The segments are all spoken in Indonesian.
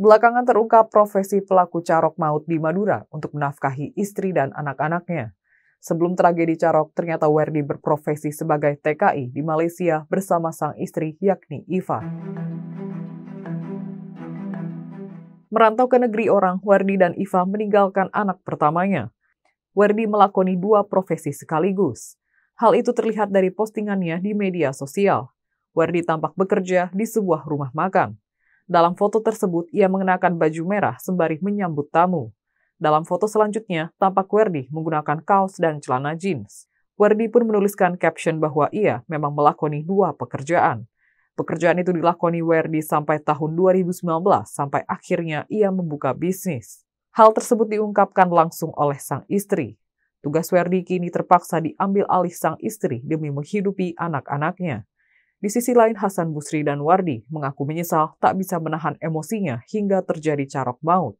Belakangan terungkap profesi pelaku carok maut di Madura untuk menafkahi istri dan anak-anaknya. Sebelum tragedi carok, ternyata Werdi berprofesi sebagai TKI di Malaysia bersama sang istri yakni Iva. Merantau ke negeri orang, Werdi dan Iva meninggalkan anak pertamanya. Werdi melakoni dua profesi sekaligus. Hal itu terlihat dari postingannya di media sosial. Werdi tampak bekerja di sebuah rumah makan. Dalam foto tersebut, ia mengenakan baju merah sembari menyambut tamu. Dalam foto selanjutnya, tampak Werdi menggunakan kaos dan celana jeans. Werdi pun menuliskan caption bahwa ia memang melakoni dua pekerjaan. Pekerjaan itu dilakoni Werdi sampai tahun 2019, sampai akhirnya ia membuka bisnis. Hal tersebut diungkapkan langsung oleh sang istri. Tugas Werdi kini terpaksa diambil alih sang istri demi menghidupi anak-anaknya. Di sisi lain, Hasan Busri dan Wardi mengaku menyesal tak bisa menahan emosinya hingga terjadi carok maut.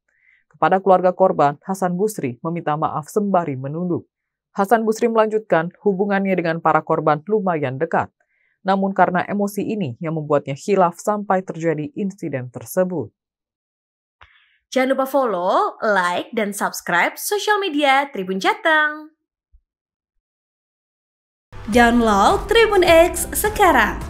Kepada keluarga korban, Hasan Busri meminta maaf sembari menunduk. Hasan Busri melanjutkan hubungannya dengan para korban lumayan dekat. Namun karena emosi ini yang membuatnya hilaf sampai terjadi insiden tersebut. Jangan lupa follow, like, dan subscribe sosial media Tribun Jateng. Download Tribun X sekarang